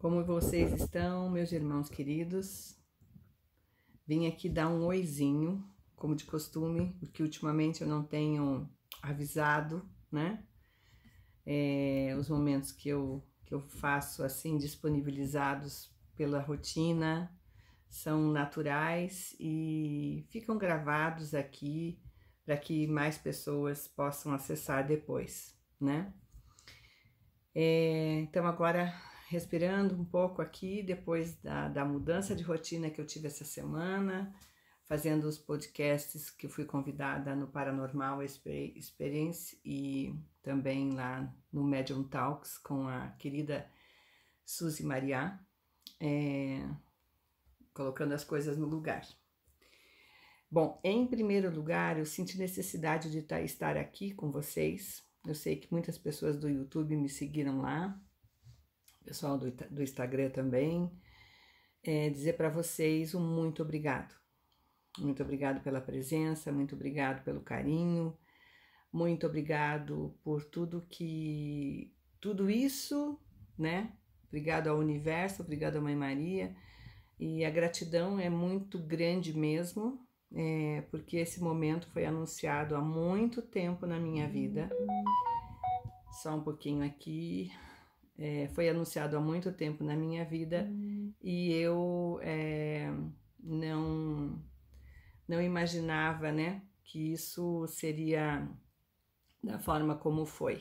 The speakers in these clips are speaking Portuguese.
Como vocês estão, meus irmãos queridos? Vim aqui dar um oizinho, como de costume, porque ultimamente eu não tenho avisado, né? É, os momentos que eu, que eu faço assim, disponibilizados pela rotina, são naturais e ficam gravados aqui para que mais pessoas possam acessar depois, né? É, então agora respirando um pouco aqui depois da, da mudança de rotina que eu tive essa semana, fazendo os podcasts que fui convidada no Paranormal Experience e também lá no Medium Talks com a querida Suzy Maria, é, colocando as coisas no lugar. Bom, em primeiro lugar, eu senti necessidade de tá, estar aqui com vocês. Eu sei que muitas pessoas do YouTube me seguiram lá, pessoal do, do Instagram também, é, dizer para vocês um muito obrigado. Muito obrigado pela presença, muito obrigado pelo carinho, muito obrigado por tudo que. tudo isso, né? Obrigado ao universo, obrigado à Mãe Maria. E a gratidão é muito grande mesmo, é, porque esse momento foi anunciado há muito tempo na minha vida. Só um pouquinho aqui é, foi anunciado há muito tempo na minha vida uhum. e eu é, não não imaginava, né, que isso seria da forma como foi.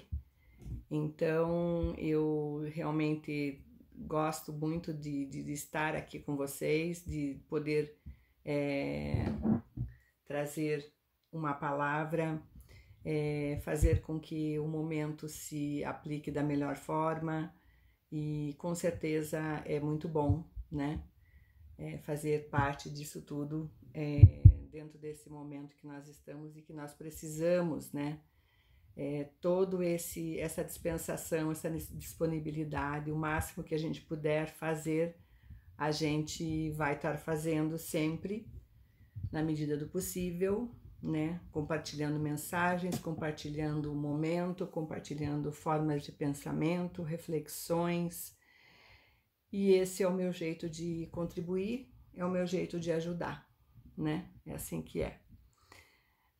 Então eu realmente gosto muito de, de, de estar aqui com vocês, de poder é, trazer uma palavra é, fazer com que o momento se aplique da melhor forma e com certeza é muito bom, né? É, fazer parte disso tudo é, dentro desse momento que nós estamos e que nós precisamos, né? É, todo esse essa dispensação, essa disponibilidade, o máximo que a gente puder fazer, a gente vai estar fazendo sempre na medida do possível, né? Compartilhando mensagens, compartilhando o momento, compartilhando formas de pensamento, reflexões. E esse é o meu jeito de contribuir, é o meu jeito de ajudar, né? É assim que é.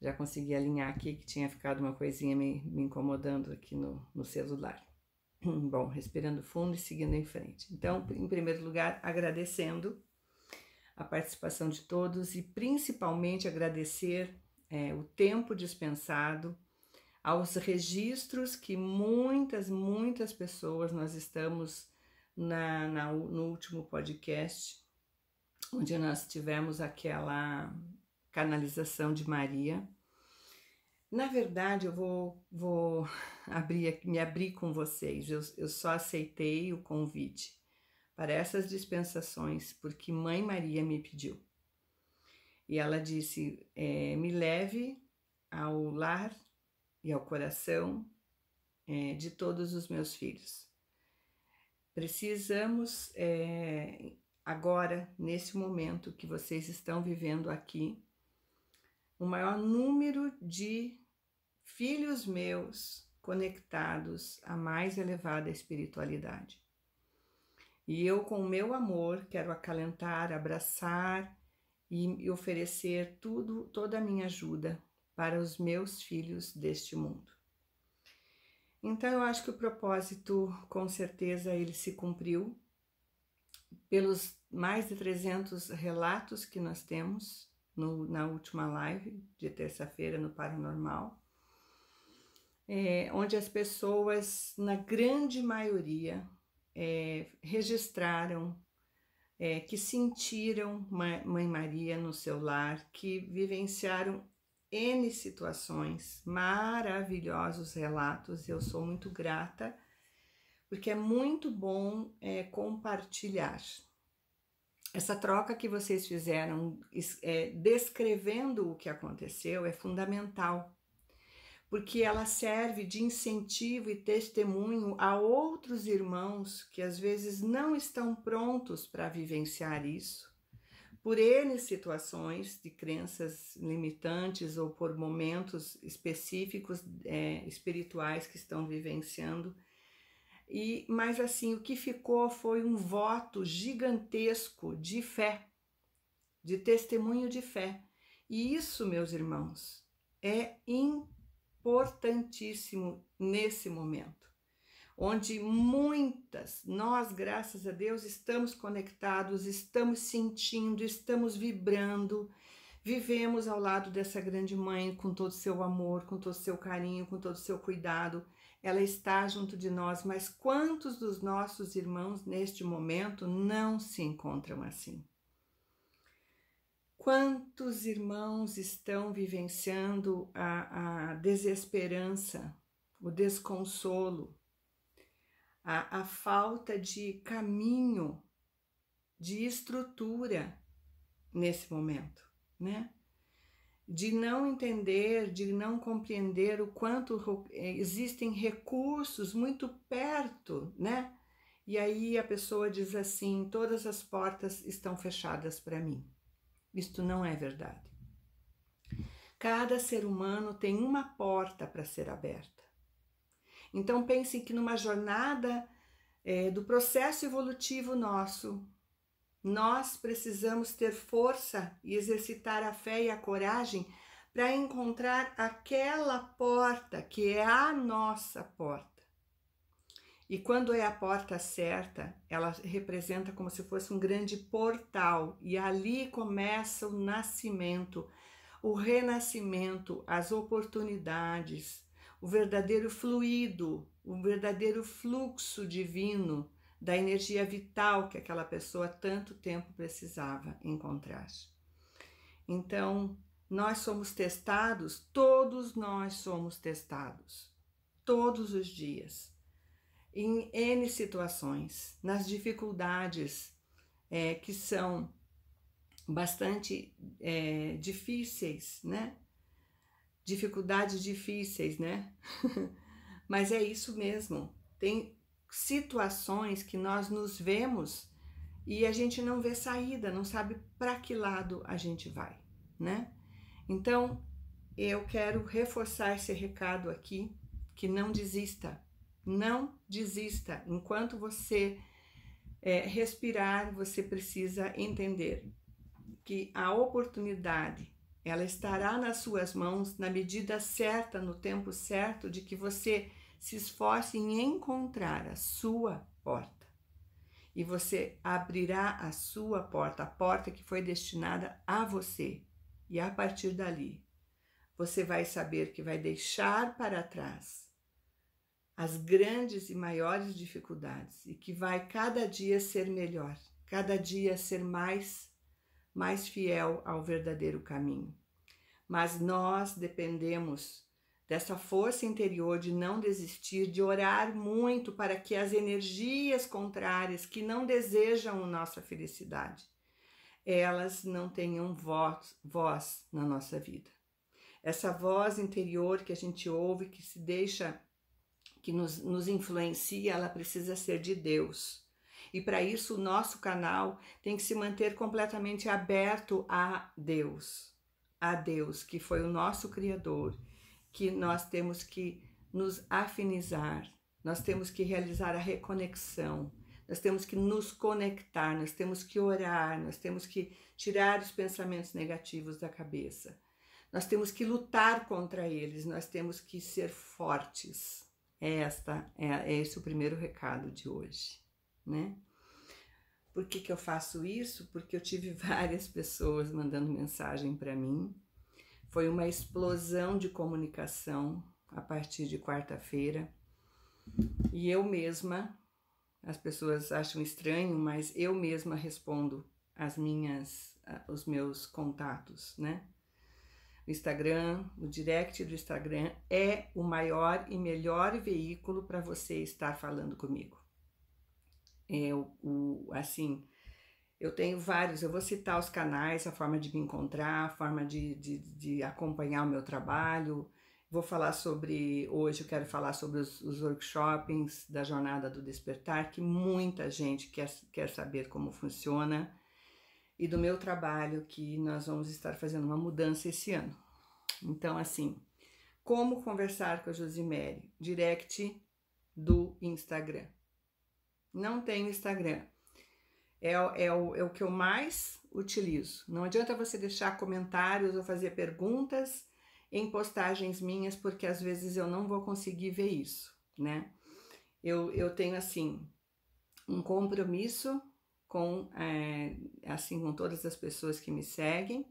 Já consegui alinhar aqui que tinha ficado uma coisinha me, me incomodando aqui no, no celular. Bom, respirando fundo e seguindo em frente. Então, em primeiro lugar, agradecendo a participação de todos e principalmente agradecer é, o tempo dispensado, aos registros que muitas, muitas pessoas, nós estamos na, na no último podcast, onde nós tivemos aquela canalização de Maria. Na verdade, eu vou, vou abrir, me abrir com vocês. Eu, eu só aceitei o convite para essas dispensações porque Mãe Maria me pediu. E ela disse: é, Me leve ao lar e ao coração é, de todos os meus filhos. Precisamos é, agora, nesse momento que vocês estão vivendo aqui, o maior número de filhos meus conectados à mais elevada espiritualidade. E eu, com o meu amor, quero acalentar, abraçar e oferecer tudo, toda a minha ajuda para os meus filhos deste mundo. Então eu acho que o propósito, com certeza, ele se cumpriu pelos mais de 300 relatos que nós temos no, na última live de terça-feira no Paranormal, é, onde as pessoas, na grande maioria, é, registraram é, que sentiram Mãe Maria no seu lar, que vivenciaram N situações, maravilhosos relatos. Eu sou muito grata, porque é muito bom é, compartilhar. Essa troca que vocês fizeram é, descrevendo o que aconteceu é fundamental porque ela serve de incentivo e testemunho a outros irmãos que às vezes não estão prontos para vivenciar isso, por N situações de crenças limitantes ou por momentos específicos é, espirituais que estão vivenciando. E, mas assim, o que ficou foi um voto gigantesco de fé, de testemunho de fé. E isso, meus irmãos, é incrível importantíssimo nesse momento, onde muitas, nós, graças a Deus, estamos conectados, estamos sentindo, estamos vibrando, vivemos ao lado dessa grande mãe com todo o seu amor, com todo o seu carinho, com todo o seu cuidado. Ela está junto de nós, mas quantos dos nossos irmãos neste momento não se encontram assim? Quantos irmãos estão vivenciando a, a desesperança, o desconsolo, a, a falta de caminho, de estrutura nesse momento, né? de não entender, de não compreender o quanto é, existem recursos muito perto, né? E aí a pessoa diz assim: todas as portas estão fechadas para mim. Isto não é verdade. Cada ser humano tem uma porta para ser aberta. Então pense que numa jornada é, do processo evolutivo nosso, nós precisamos ter força e exercitar a fé e a coragem para encontrar aquela porta que é a nossa porta. E quando é a porta certa, ela representa como se fosse um grande portal, e ali começa o nascimento, o renascimento, as oportunidades, o verdadeiro fluido, o verdadeiro fluxo divino da energia vital que aquela pessoa tanto tempo precisava encontrar. Então, nós somos testados, todos nós somos testados, todos os dias em N situações, nas dificuldades é, que são bastante é, difíceis, né? Dificuldades difíceis, né? Mas é isso mesmo. Tem situações que nós nos vemos e a gente não vê saída, não sabe para que lado a gente vai, né? Então, eu quero reforçar esse recado aqui, que não desista, não desista. Enquanto você é, respirar, você precisa entender que a oportunidade ela estará nas suas mãos na medida certa, no tempo certo, de que você se esforce em encontrar a sua porta. E você abrirá a sua porta, a porta que foi destinada a você. E a partir dali, você vai saber que vai deixar para trás as grandes e maiores dificuldades e que vai cada dia ser melhor, cada dia ser mais mais fiel ao verdadeiro caminho. Mas nós dependemos dessa força interior de não desistir, de orar muito para que as energias contrárias que não desejam nossa felicidade, elas não tenham voz, voz na nossa vida. Essa voz interior que a gente ouve, que se deixa que nos, nos influencia, ela precisa ser de Deus. E para isso, o nosso canal tem que se manter completamente aberto a Deus, a Deus, que foi o nosso Criador, que nós temos que nos afinizar, nós temos que realizar a reconexão, nós temos que nos conectar, nós temos que orar, nós temos que tirar os pensamentos negativos da cabeça. Nós temos que lutar contra eles, nós temos que ser fortes. É esta é, é esse o primeiro recado de hoje, né? Por que, que eu faço isso? Porque eu tive várias pessoas mandando mensagem para mim. Foi uma explosão de comunicação a partir de quarta-feira. E eu mesma, as pessoas acham estranho, mas eu mesma respondo as minhas os meus contatos, né? O Instagram, o direct do Instagram é o maior e melhor veículo para você estar falando comigo. É, o, assim, eu tenho vários, eu vou citar os canais, a forma de me encontrar, a forma de, de, de acompanhar o meu trabalho. Vou falar sobre, hoje eu quero falar sobre os, os workshops da Jornada do Despertar, que muita gente quer, quer saber como funciona e do meu trabalho que nós vamos estar fazendo uma mudança esse ano. Então, assim, como conversar com a Josimere? Direct do Instagram. Não tenho Instagram. É, é, o, é o que eu mais utilizo. Não adianta você deixar comentários ou fazer perguntas em postagens minhas, porque às vezes eu não vou conseguir ver isso, né? Eu, eu tenho, assim, um compromisso com é, assim com todas as pessoas que me seguem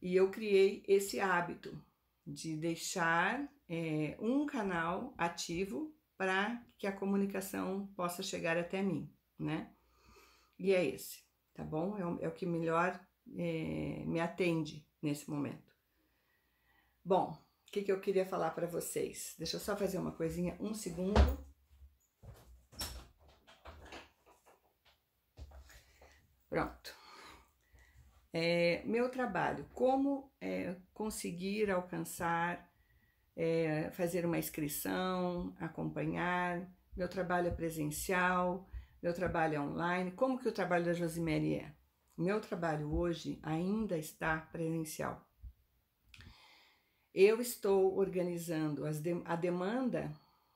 e eu criei esse hábito de deixar é, um canal ativo para que a comunicação possa chegar até mim, né? E é esse, tá bom? É o, é o que melhor é, me atende nesse momento. Bom, o que, que eu queria falar para vocês? Deixa eu só fazer uma coisinha, um segundo. Pronto. É, meu trabalho, como é, conseguir alcançar, é, fazer uma inscrição, acompanhar, meu trabalho é presencial, meu trabalho é online, como que o trabalho da Josimere é? Meu trabalho hoje ainda está presencial. Eu estou organizando de, a demanda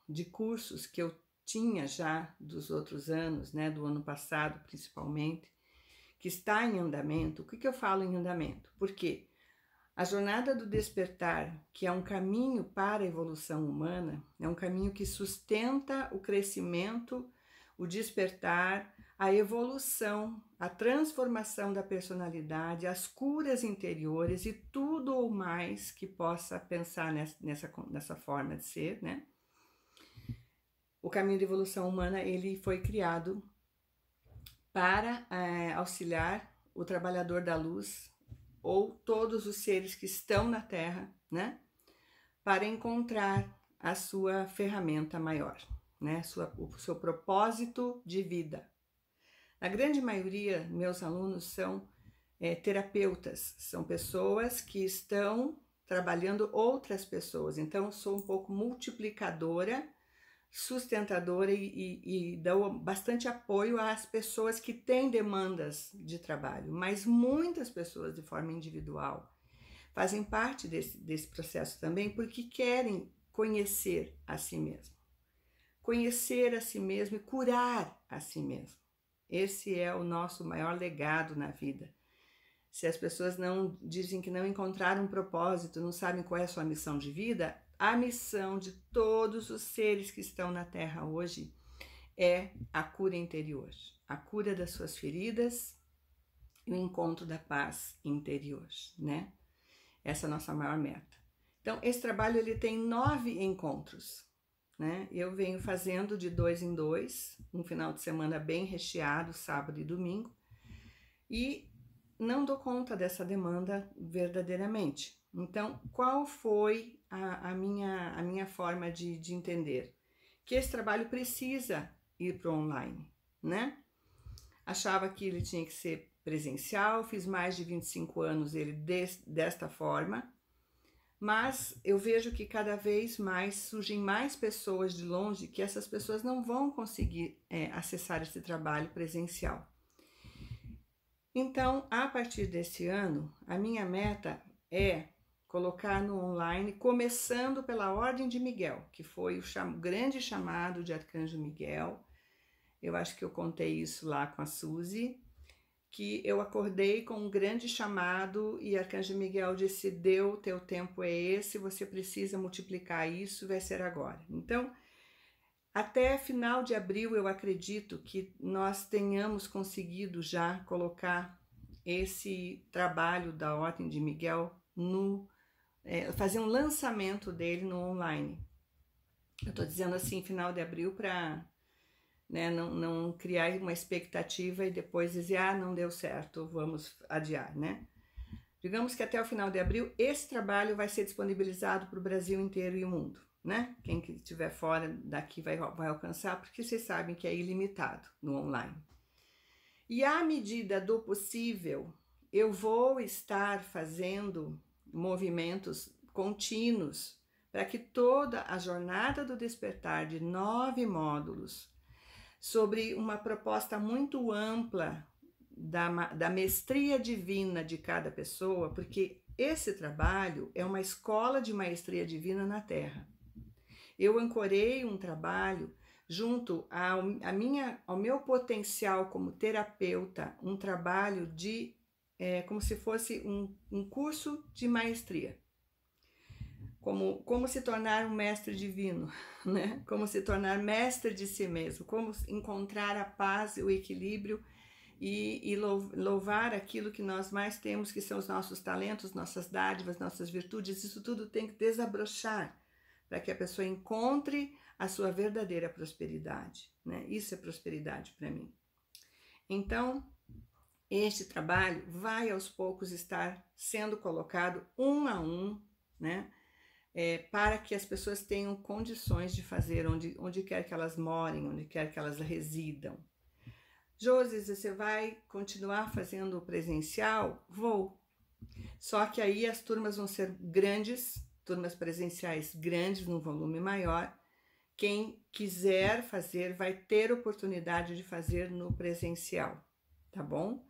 de cursos que eu tinha já dos outros anos, né, do ano passado principalmente, que está em andamento, o que, que eu falo em andamento? Porque a jornada do despertar, que é um caminho para a evolução humana, é um caminho que sustenta o crescimento, o despertar, a evolução, a transformação da personalidade, as curas interiores e tudo ou mais que possa pensar nessa, nessa, nessa forma de ser, né? O caminho da evolução humana ele foi criado para é, auxiliar o trabalhador da luz ou todos os seres que estão na Terra, né? Para encontrar a sua ferramenta maior, né? Sua, o seu propósito de vida. A grande maioria meus alunos são é, terapeutas, são pessoas que estão trabalhando outras pessoas. Então, sou um pouco multiplicadora sustentadora e, e, e dão bastante apoio às pessoas que têm demandas de trabalho, mas muitas pessoas de forma individual fazem parte desse, desse processo também porque querem conhecer a si mesmo, conhecer a si mesmo e curar a si mesmo. Esse é o nosso maior legado na vida. Se as pessoas não dizem que não encontraram um propósito, não sabem qual é a sua missão de vida, a missão de todos os seres que estão na Terra hoje é a cura interior, a cura das suas feridas e o encontro da paz interior, né? Essa é a nossa maior meta. Então, esse trabalho ele tem nove encontros, né? Eu venho fazendo de dois em dois, um final de semana bem recheado, sábado e domingo, e não dou conta dessa demanda verdadeiramente. Então, qual foi a, a, minha, a minha forma de, de entender. Que esse trabalho precisa ir para online, né? Achava que ele tinha que ser presencial, fiz mais de 25 anos ele des, desta forma, mas eu vejo que cada vez mais surgem mais pessoas de longe que essas pessoas não vão conseguir é, acessar esse trabalho presencial. Então, a partir desse ano, a minha meta é colocar no online, começando pela Ordem de Miguel, que foi o cham grande chamado de Arcanjo Miguel. Eu acho que eu contei isso lá com a Suzy, que eu acordei com um grande chamado e Arcanjo Miguel disse: Deu, teu tempo é esse, você precisa multiplicar isso, vai ser agora. Então, até final de abril, eu acredito que nós tenhamos conseguido já colocar esse trabalho da Ordem de Miguel no é, fazer um lançamento dele no online. Eu estou dizendo assim, final de abril, para né, não, não criar uma expectativa e depois dizer, ah, não deu certo, vamos adiar, né? Digamos que até o final de abril, esse trabalho vai ser disponibilizado para o Brasil inteiro e o mundo, né? Quem que estiver fora daqui vai, vai alcançar, porque vocês sabem que é ilimitado no online. E à medida do possível, eu vou estar fazendo movimentos contínuos para que toda a jornada do despertar de nove módulos, sobre uma proposta muito ampla da, da mestria divina de cada pessoa, porque esse trabalho é uma escola de maestria divina na Terra. Eu ancorei um trabalho junto ao, a minha, ao meu potencial como terapeuta, um trabalho de é, como se fosse um, um curso de maestria. Como, como se tornar um mestre divino, né? Como se tornar mestre de si mesmo, como encontrar a paz, o equilíbrio e, e, louvar aquilo que nós mais temos, que são os nossos talentos, nossas dádivas, nossas virtudes. Isso tudo tem que desabrochar para que a pessoa encontre a sua verdadeira prosperidade. Né? Isso é prosperidade para mim. Então, este trabalho vai aos poucos estar sendo colocado um a um, né? É, para que as pessoas tenham condições de fazer onde, onde quer que elas morem, onde quer que elas residam. Josi, você vai continuar fazendo o presencial? Vou. Só que aí as turmas vão ser grandes, turmas presenciais grandes, num volume maior. Quem quiser fazer vai ter oportunidade de fazer no presencial, tá bom?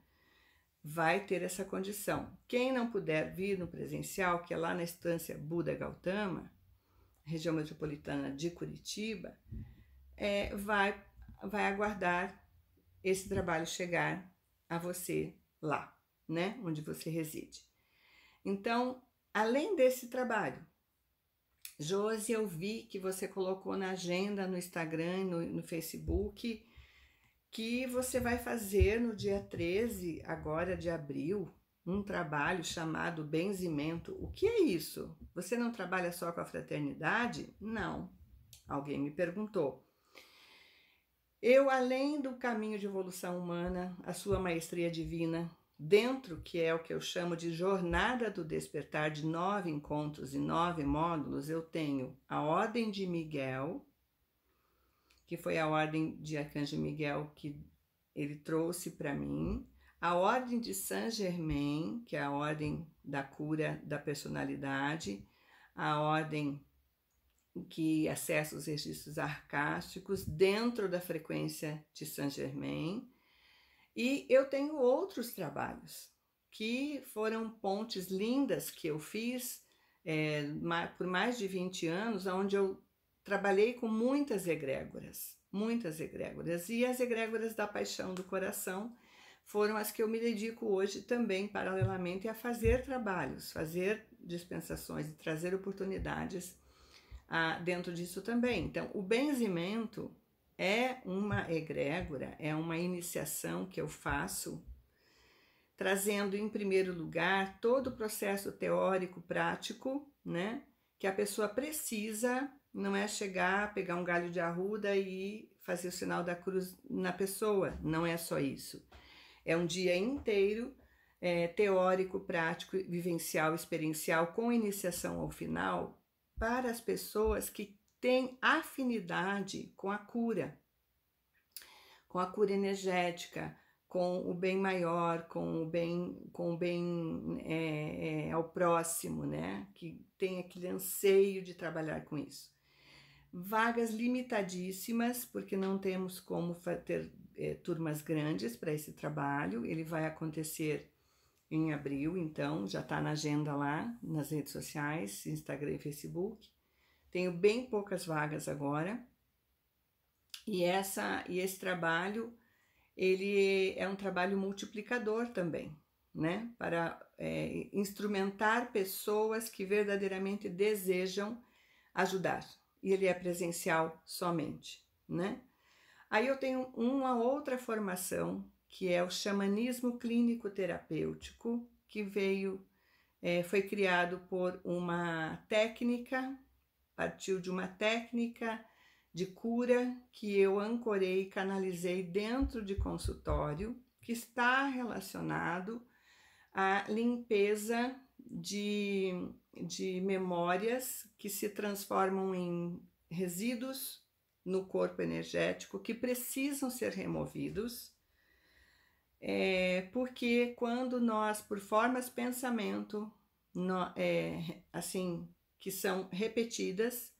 vai ter essa condição. Quem não puder vir no presencial, que é lá na estância Buda Gautama, região metropolitana de Curitiba, é, vai, vai aguardar esse trabalho chegar a você lá, né, onde você reside. Então, além desse trabalho, Josi, eu vi que você colocou na agenda, no Instagram, no, no Facebook, que você vai fazer no dia 13 agora de abril um trabalho chamado benzimento. O que é isso? Você não trabalha só com a fraternidade? Não. Alguém me perguntou. Eu, além do caminho de evolução humana, a sua maestria divina, dentro que é o que eu chamo de jornada do despertar de nove encontros e nove módulos, eu tenho a Ordem de Miguel, que foi a ordem de Arcanjo Miguel que ele trouxe para mim, a ordem de Saint Germain, que é a ordem da cura da personalidade, a ordem que acessa os registros arcásticos dentro da frequência de Saint Germain. E eu tenho outros trabalhos que foram pontes lindas que eu fiz é, por mais de 20 anos, onde eu Trabalhei com muitas egrégoras, muitas egrégoras, e as egrégoras da paixão do coração foram as que eu me dedico hoje também, paralelamente, a fazer trabalhos, fazer dispensações e trazer oportunidades ah, dentro disso também. Então, o benzimento é uma egrégora, é uma iniciação que eu faço, trazendo em primeiro lugar todo o processo teórico, prático, né, que a pessoa precisa não é chegar, pegar um galho de arruda e fazer o sinal da cruz na pessoa. Não é só isso. É um dia inteiro é, teórico, prático, vivencial, experiencial, com iniciação ao final, para as pessoas que têm afinidade com a cura, com a cura energética, com o bem maior, com o bem, com o bem é, é, ao próximo, né? Que tem aquele anseio de trabalhar com isso vagas limitadíssimas, porque não temos como ter é, turmas grandes para esse trabalho. Ele vai acontecer em abril, então já está na agenda lá nas redes sociais, Instagram e Facebook. Tenho bem poucas vagas agora. E essa e esse trabalho ele é um trabalho multiplicador também, né? Para é, instrumentar pessoas que verdadeiramente desejam ajudar e ele é presencial somente, né? Aí eu tenho uma outra formação que é o xamanismo clínico terapêutico, que veio, é, foi criado por uma técnica, partiu de uma técnica de cura que eu ancorei e canalizei dentro de consultório, que está relacionado à limpeza de, de memórias que se transformam em resíduos no corpo energético que precisam ser removidos. É, porque quando nós, por formas pensamento, no, é, assim, que são repetidas,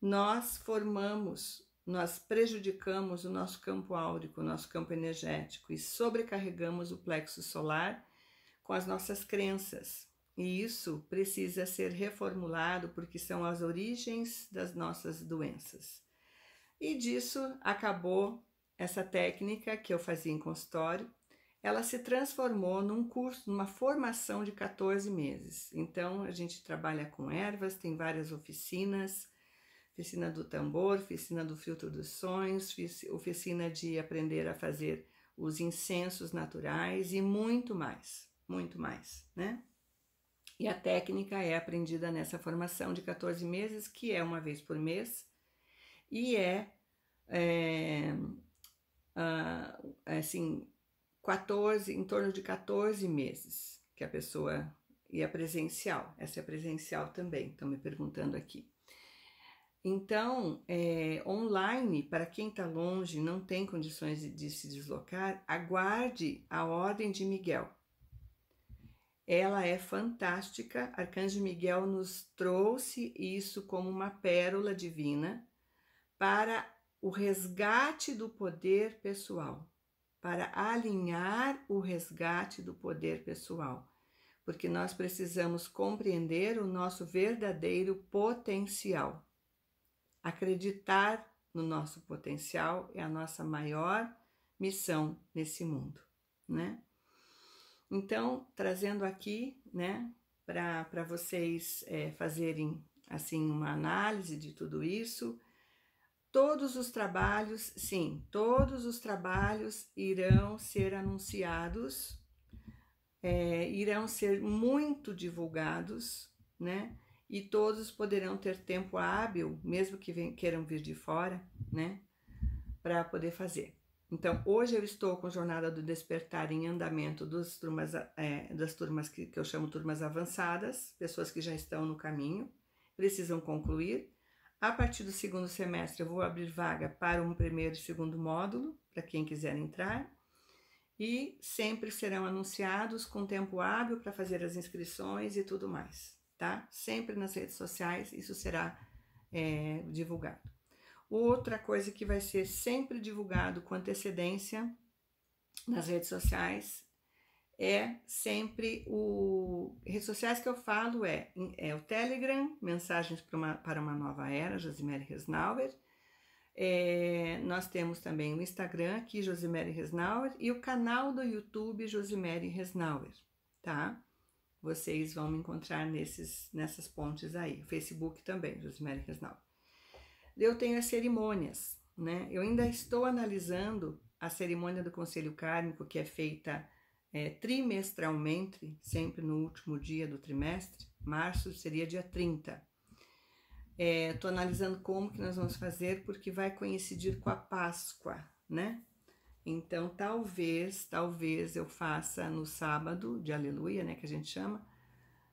nós formamos, nós prejudicamos o nosso campo áurico, o nosso campo energético e sobrecarregamos o plexo solar com as nossas crenças. E isso precisa ser reformulado porque são as origens das nossas doenças. E disso acabou essa técnica que eu fazia em consultório. Ela se transformou num curso, numa formação de 14 meses. Então a gente trabalha com ervas, tem várias oficinas, oficina do tambor, oficina do filtro dos sonhos, oficina de aprender a fazer os incensos naturais e muito mais, muito mais, né? E a técnica é aprendida nessa formação de 14 meses, que é uma vez por mês, e é, é ah, assim, 14, em torno de 14 meses que a pessoa. E a é presencial, essa é presencial também, estão me perguntando aqui. Então, é, online, para quem está longe, não tem condições de, de, se deslocar, aguarde a ordem de Miguel, ela é fantástica. Arcanjo Miguel nos trouxe isso como uma pérola divina para o resgate do poder pessoal, para alinhar o resgate do poder pessoal, porque nós precisamos compreender o nosso verdadeiro potencial. Acreditar no nosso potencial é a nossa maior missão nesse mundo, né? Então, trazendo aqui, né, para vocês é, fazerem assim uma análise de tudo isso, todos os trabalhos, sim, todos os trabalhos irão ser anunciados, é, irão ser muito divulgados, né? E todos poderão ter tempo hábil, mesmo que queiram vir de fora, né? Para poder fazer. Então, hoje eu estou com a Jornada do Despertar em andamento das turmas, é, das turmas que, que eu chamo turmas avançadas, pessoas que já estão no caminho, precisam concluir. A partir do segundo semestre, eu vou abrir vaga para um primeiro e segundo módulo, para quem quiser entrar. E sempre serão anunciados com tempo hábil para fazer as inscrições e tudo mais, tá? Sempre nas redes sociais isso será é, divulgado. Outra coisa que vai ser sempre divulgado com antecedência nas redes sociais é sempre o redes sociais que eu falo é, é o Telegram, mensagens para uma, para uma nova era, Josimere Resnauer. É, nós temos também o Instagram aqui, Josimere Resnauer, e o canal do YouTube Josimere Resnauer, tá? Vocês vão me encontrar nesses, nessas pontes aí. Facebook também, Josimere Resnauer. Eu tenho as cerimônias, né? Eu ainda uhum. estou analisando a cerimônia do Conselho Kármico, que é feita é, trimestralmente, sempre no último dia do trimestre, março seria dia 30. Estou é, analisando como que nós vamos fazer, porque vai coincidir com a Páscoa, né? Então, talvez, talvez eu faça no sábado de Aleluia, né, que a gente chama,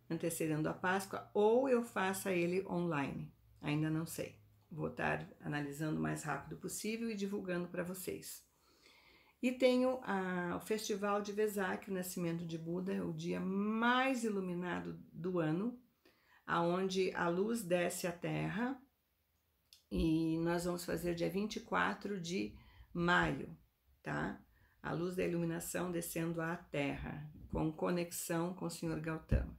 antecedendo a Páscoa, ou eu faça ele online. Ainda não sei vou estar analisando o mais rápido possível e divulgando para vocês. E tenho a, o Festival de Vesak, o Nascimento de Buda, o dia mais iluminado do ano, aonde a luz desce à Terra. E nós vamos fazer dia 24 de maio, tá? A luz da iluminação descendo à Terra, com conexão com o Senhor Gautama.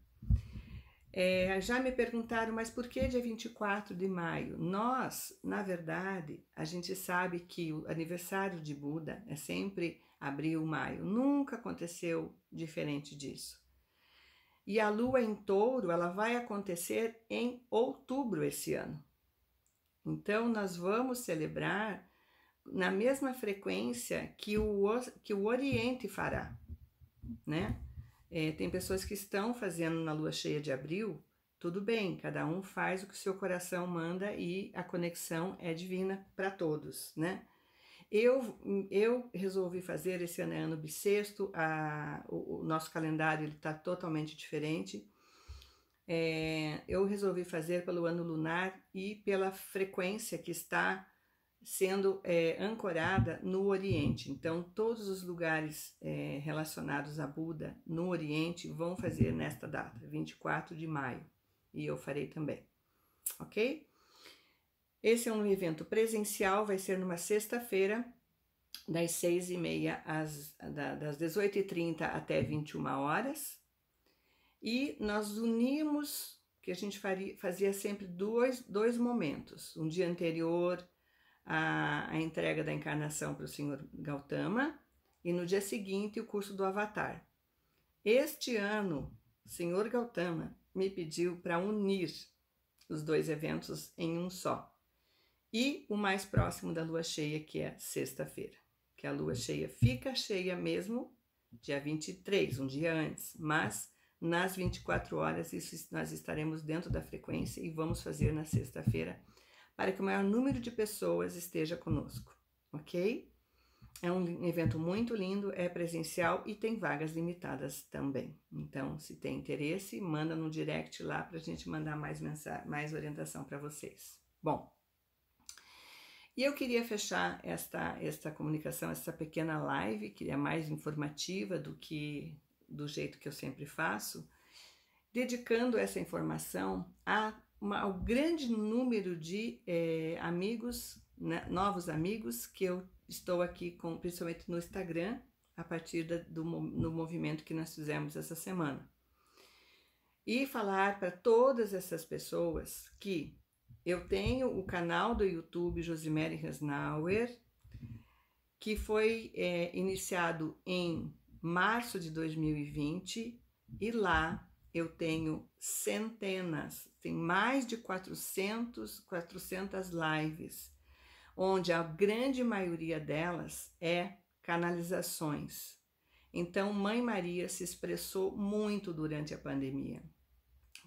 É, já me perguntaram, mas por que dia 24 de maio? Nós, na verdade, a gente sabe que o aniversário de Buda é sempre abril, maio. Nunca aconteceu diferente disso. E a lua em touro, ela vai acontecer em outubro esse ano. Então, nós vamos celebrar na mesma frequência que o, que o Oriente fará, né? É, tem pessoas que estão fazendo na lua cheia de abril, tudo bem, cada um faz o que o seu coração manda e a conexão é divina para todos, né? Eu, eu resolvi fazer esse ano é ano bissexto, a, o, o nosso calendário está totalmente diferente. É, eu resolvi fazer pelo ano lunar e pela frequência que está sendo é, ancorada no Oriente. Então, todos os lugares é, relacionados a Buda no Oriente vão fazer nesta data, 24 de maio, e eu farei também, ok? Esse é um evento presencial, vai ser numa sexta-feira, das 6 e meia às da, das 18h30 até 21 horas. E nós unimos, que a gente faria, fazia sempre dois, dois momentos, um dia anterior a, a entrega da encarnação para o Senhor Gautama e no dia seguinte o curso do Avatar. Este ano, o Senhor Gautama me pediu para unir os dois eventos em um só. E o mais próximo da lua cheia, que é sexta-feira. Que a lua cheia fica cheia mesmo dia 23, um dia antes, mas nas 24 horas isso nós estaremos dentro da frequência e vamos fazer na sexta-feira para que o maior número de pessoas esteja conosco, ok? É um evento muito lindo, é presencial e tem vagas limitadas também. Então, se tem interesse, manda no direct lá para a gente mandar mais, mensagem, mais orientação para vocês. Bom, e eu queria fechar esta, esta comunicação, essa pequena live, que é mais informativa do que do jeito que eu sempre faço, dedicando essa informação a uma, o grande número de é, amigos, né, novos amigos que eu estou aqui com, principalmente no Instagram, a partir da, do no movimento que nós fizemos essa semana. E falar para todas essas pessoas que eu tenho o canal do YouTube Josimere Resnauer, que foi é, iniciado em março de 2020, e lá eu tenho centenas, tem mais de 400, 400 lives, onde a grande maioria delas é canalizações. Então, Mãe Maria se expressou muito durante a pandemia.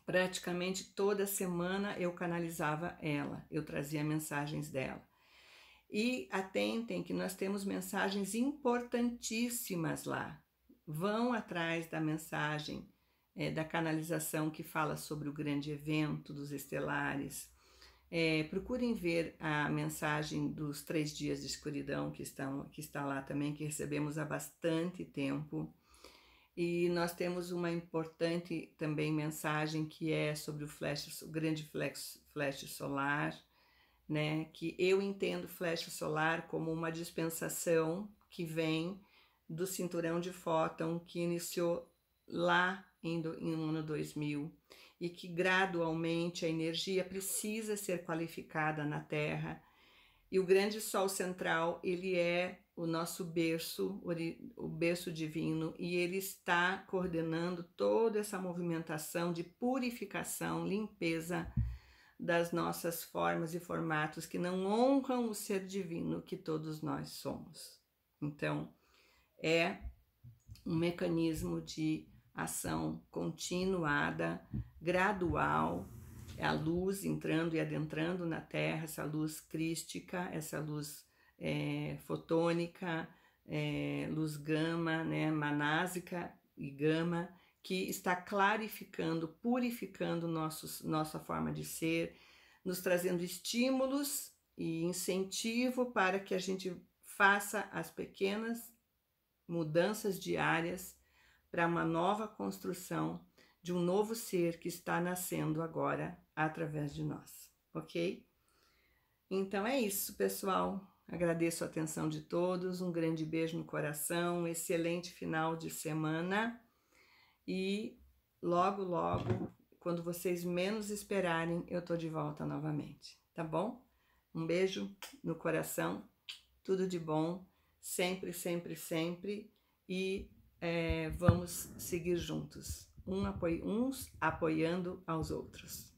Praticamente toda semana eu canalizava ela, eu trazia mensagens dela. E atentem que nós temos mensagens importantíssimas lá. Vão atrás da mensagem é, da canalização que fala sobre o grande evento dos estelares. É, procurem ver a mensagem dos três dias de escuridão que, estão, que está lá também, que recebemos há bastante tempo. E nós temos uma importante também mensagem que é sobre o flash, o grande flash, flash solar, né? Que eu entendo flash solar como uma dispensação que vem do cinturão de fóton que iniciou lá indo em um ano 2000, e que gradualmente a energia precisa ser qualificada na Terra. E o grande sol central, ele é o nosso berço, o berço divino, e ele está coordenando toda essa movimentação de purificação, limpeza das nossas formas e formatos que não honram o ser divino que todos nós somos. Então, é um mecanismo de ação continuada, gradual, a luz entrando e adentrando na Terra, essa luz crística, essa luz é, fotônica, é, luz gama, né, manásica e gama, que está clarificando, purificando nossos, nossa forma de ser, nos trazendo estímulos e incentivo para que a gente faça as pequenas mudanças diárias para uma nova construção de um novo ser que está nascendo agora através de nós, ok? Então é isso, pessoal. Agradeço a atenção de todos, um grande beijo no coração, um excelente final de semana e logo, logo, quando vocês menos esperarem, eu tô de volta novamente, tá bom? Um beijo no coração, tudo de bom, sempre, sempre, sempre e é, vamos seguir juntos, um apoi uns apoiando aos outros.